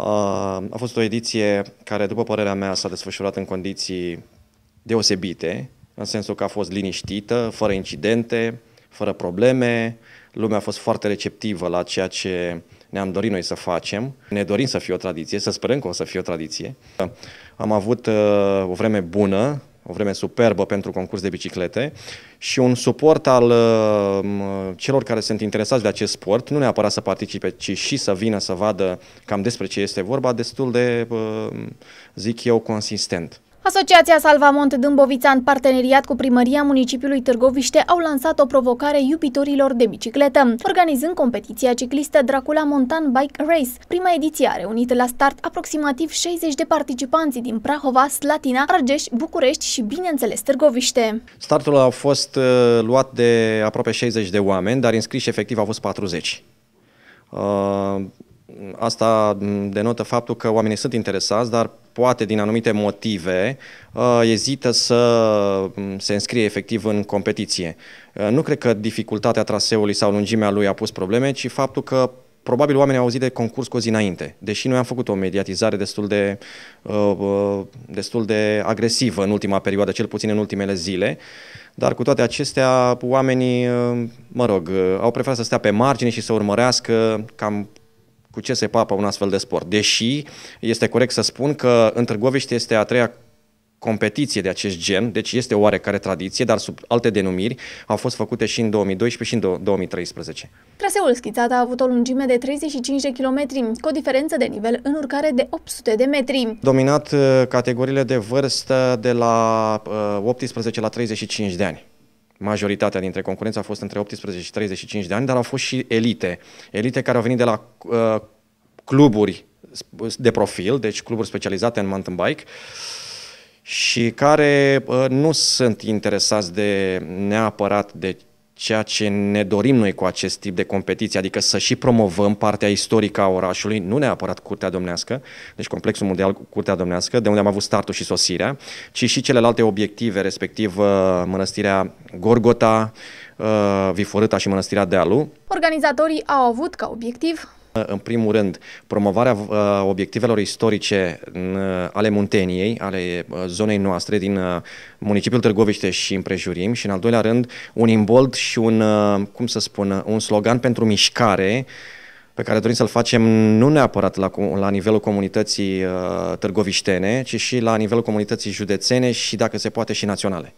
A fost o ediție care, după părerea mea, s-a desfășurat în condiții deosebite, în sensul că a fost liniștită, fără incidente, fără probleme, lumea a fost foarte receptivă la ceea ce ne-am dorit noi să facem. Ne dorim să fie o tradiție, să sperăm că o să fie o tradiție. Am avut uh, o vreme bună, o vreme superbă pentru concurs de biciclete și un suport al uh, celor care sunt interesați de acest sport, nu neapărat să participe, ci și să vină să vadă cam despre ce este vorba, destul de, uh, zic eu, consistent. Asociația Salvamont Dâmbovița, în parteneriat cu Primăria Municipiului Târgoviște, au lansat o provocare iubitorilor de bicicletă, organizând competiția ciclistă Dracula Montan Bike Race. Prima ediție a reunit la start aproximativ 60 de participanți din Prahova, Slatina, Argeș, București și, bineînțeles, Târgoviște. Startul a fost uh, luat de aproape 60 de oameni, dar înscriși efectiv au fost 40. Uh... Asta denotă faptul că oamenii sunt interesați, dar poate din anumite motive uh, ezită să mm, se înscrie efectiv în competiție. Uh, nu cred că dificultatea traseului sau lungimea lui a pus probleme, ci faptul că probabil oamenii au auzit de concurs cu o zi înainte, deși noi am făcut o mediatizare destul de, uh, destul de agresivă în ultima perioadă, cel puțin în ultimele zile, dar cu toate acestea oamenii, mă rog, au preferat să stea pe margine și să urmărească cam cu ce se papă un astfel de sport. Deși este corect să spun că în Târgoviște este a treia competiție de acest gen, deci este o oarecare tradiție, dar sub alte denumiri au fost făcute și în 2012 și în 2013. Traseul schițat a avut o lungime de 35 de kilometri, cu o diferență de nivel în urcare de 800 de metri. Dominat eh, categoriile de vârstă de la 18 eh, la 35 de ani majoritatea dintre concurenți a fost între 18 și 35 de ani, dar au fost și elite. Elite care au venit de la uh, cluburi de profil, deci cluburi specializate în mountain bike, și care uh, nu sunt interesați de neapărat de ceea ce ne dorim noi cu acest tip de competiție, adică să și promovăm partea istorică a orașului, nu neapărat Curtea Domnească, deci Complexul Mondial Curtea Domnească, de unde am avut startul și sosirea, ci și celelalte obiective, respectiv uh, Mănăstirea Gorgota, uh, Viforâta și Mănăstirea Dealu. Organizatorii au avut ca obiectiv în primul rând, promovarea uh, obiectivelor istorice uh, ale Munteniei, ale uh, zonei noastre din municipiul Târgoviște și împrejurim și, în al doilea rând, un imbold și un, cum să spun, un slogan pentru mișcare pe care dorim să-l facem nu neapărat la, la nivelul comunității uh, târgoviștene, ci și la nivelul comunității județene și, dacă se poate, și naționale.